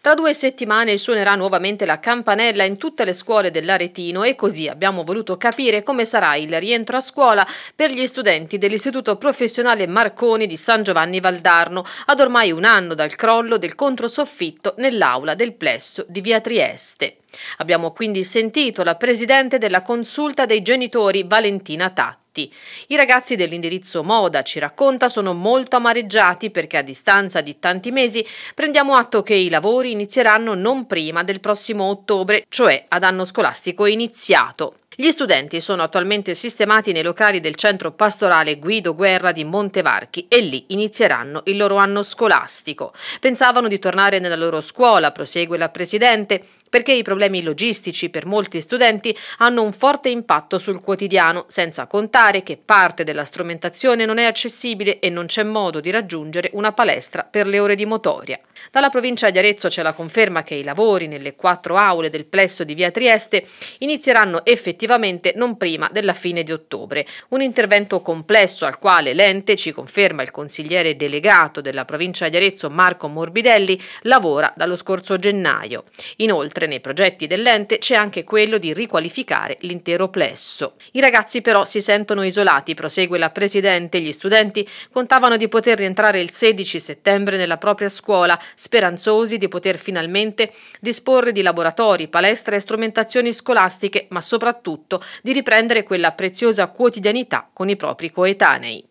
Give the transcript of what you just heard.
Tra due settimane suonerà nuovamente la campanella in tutte le scuole dell'Aretino e così abbiamo voluto capire come sarà il rientro a scuola per gli studenti dell'Istituto Professionale Marconi di San Giovanni Valdarno, ad ormai un anno dal crollo del controsoffitto nell'aula del plesso di Via Trieste. Abbiamo quindi sentito la presidente della consulta dei genitori Valentina Tatti fatti. I ragazzi dell'indirizzo Moda, ci racconta, sono molto amareggiati perché a distanza di tanti mesi prendiamo atto che i lavori inizieranno non prima del prossimo ottobre, cioè ad anno scolastico iniziato. Gli studenti sono attualmente sistemati nei locali del centro pastorale Guido Guerra di Montevarchi e lì inizieranno il loro anno scolastico. Pensavano di tornare nella loro scuola, prosegue la Presidente, perché i problemi logistici per molti studenti hanno un forte impatto sul quotidiano, senza contare che parte della strumentazione non è accessibile e non c'è modo di raggiungere una palestra per le ore di motoria. Dalla provincia di Arezzo c'è la conferma che i lavori nelle quattro aule del plesso di via Trieste inizieranno effettivamente definitivamente non prima della fine di ottobre. Un intervento complesso al quale l'ente, ci conferma il consigliere delegato della provincia di Arezzo Marco Morbidelli, lavora dallo scorso gennaio. Inoltre nei progetti dell'ente c'è anche quello di riqualificare l'intero plesso. I ragazzi però si sentono isolati, prosegue la Presidente, gli studenti contavano di poter rientrare il 16 settembre nella propria scuola, speranzosi di poter finalmente disporre di laboratori, palestre e strumentazioni scolastiche, ma soprattutto tutto di riprendere quella preziosa quotidianità con i propri coetanei.